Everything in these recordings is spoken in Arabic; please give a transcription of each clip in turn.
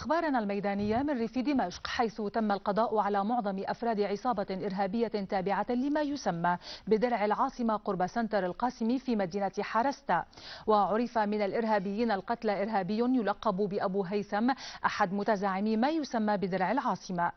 أخبارنا الميدانية من ريف دمشق حيث تم القضاء على معظم أفراد عصابة إرهابية تابعة لما يسمى بدرع العاصمة قرب سنتر القاسمي في مدينة حرستا وعرف من الإرهابيين القتلى إرهابي يلقب بأبو هيثم أحد متزعمي ما يسمى بدرع العاصمة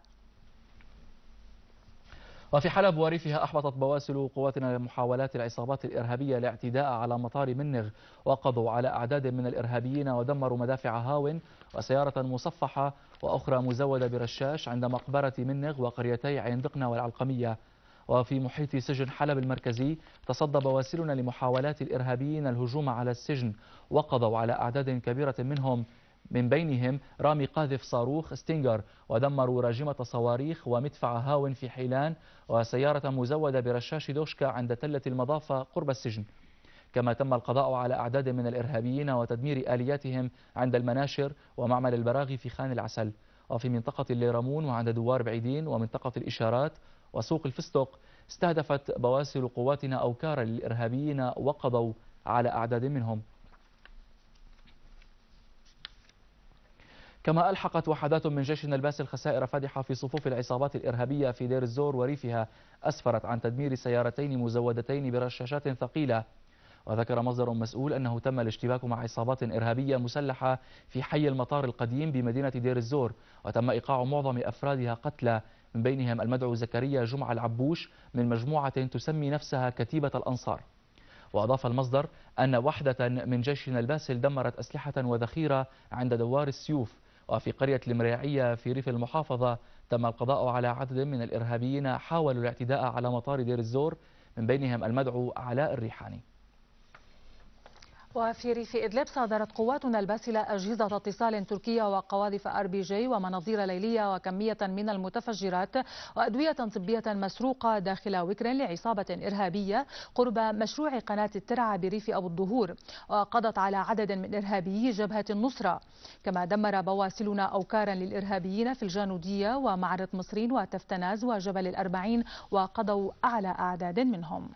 وفي حلب وريفها أحبطت بواسل قواتنا محاولات العصابات الإرهابية الاعتداء على مطار منغ وقضوا على أعداد من الإرهابيين ودمروا مدافع هاون وسيارة مصفحة وأخرى مزودة برشاش عند مقبرة منغ وقريتي عين والعلقمية وفي محيط سجن حلب المركزي تصدى بواسلنا لمحاولات الإرهابيين الهجوم على السجن وقضوا على أعداد كبيرة منهم من بينهم رامي قاذف صاروخ ستينجر ودمروا راجمة صواريخ ومدفع هاون في حيلان وسيارة مزودة برشاش دوشكا عند تلة المضافة قرب السجن كما تم القضاء على أعداد من الإرهابيين وتدمير آلياتهم عند المناشر ومعمل البراغي في خان العسل وفي منطقة الليرمون وعند دوار بعيدين ومنطقة الإشارات وسوق الفستق استهدفت بواسل قواتنا أوكار للإرهابيين وقضوا على أعداد منهم كما ألحقت وحدات من جيشنا الباسل خسائر فادحة في صفوف العصابات الإرهابية في دير الزور وريفها أسفرت عن تدمير سيارتين مزودتين برشاشات ثقيلة وذكر مصدر مسؤول أنه تم الاشتباك مع عصابات إرهابية مسلحة في حي المطار القديم بمدينة دير الزور وتم إيقاع معظم أفرادها قتلى من بينهم المدعو زكريا جمعة العبوش من مجموعة تسمي نفسها كتيبة الأنصار وأضاف المصدر أن وحدة من جيشنا الباسل دمرت أسلحة وذخيرة عند دوار السيوف وفي قرية المريعية في ريف المحافظة تم القضاء على عدد من الإرهابيين حاولوا الاعتداء على مطار دير الزور من بينهم المدعو علاء الريحاني وفي ريف إدلب صادرت قواتنا الباسلة أجهزة اتصال تركية وقواذف أر بي جي ومناظير ليلية وكمية من المتفجرات وأدوية طبية مسروقة داخل وكر لعصابة إرهابية قرب مشروع قناة الترعة بريف أبو الظهور وقضت على عدد من إرهابيي جبهة النصرة كما دمر بواسلنا أوكارا للإرهابيين في الجانودية ومعرة مصرين وتفتناز وجبل الأربعين وقضوا أعلى أعداد منهم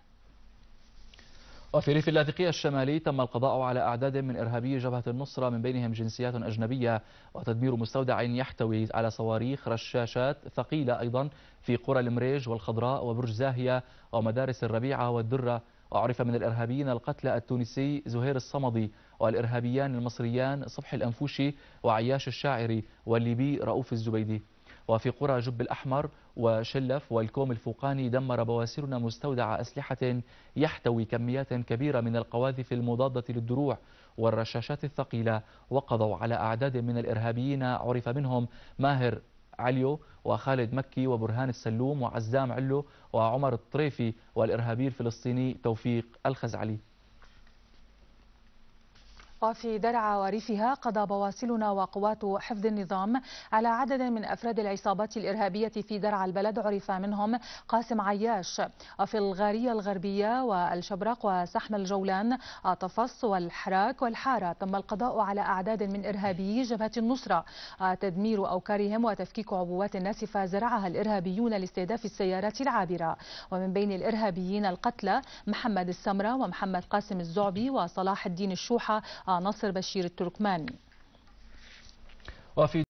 وفي ريف اللاذقية الشمالي تم القضاء على أعداد من إرهابي جبهة النصرة من بينهم جنسيات أجنبية وتدمير مستودع يحتوي على صواريخ رشاشات ثقيلة أيضا في قرى المريج والخضراء وبرج زاهية ومدارس الربيعة والدرة وعرف من الإرهابيين القتلى التونسي زهير الصمدي والإرهابيان المصريان صبحي الأنفوشي وعياش الشاعري والليبي رؤوف الزبيدي وفي قرى جب الأحمر وشلف والكوم الفوقاني دمر بواسرنا مستودع أسلحة يحتوي كميات كبيرة من القواذف المضادة للدروع والرشاشات الثقيلة وقضوا على أعداد من الإرهابيين عرف منهم ماهر عليو وخالد مكي وبرهان السلوم وعزام علو وعمر الطريفي والإرهابي الفلسطيني توفيق الخزعلي وفي درعا وريفها قضى بواسلنا وقوات حفظ النظام على عدد من أفراد العصابات الإرهابية في درعا البلد عرف منهم قاسم عياش وفي الغارية الغربية والشبرق وسحم الجولان طفص والحراك والحارة تم القضاء على أعداد من إرهابي جبهة النصرة تدمير أوكارهم وتفكيك عبوات ناسفة زرعها الإرهابيون لاستهداف السيارات العابرة ومن بين الإرهابيين القتلى محمد السمرة ومحمد قاسم الزعبي وصلاح الدين الشوحة ناصر بشير التركماني وفي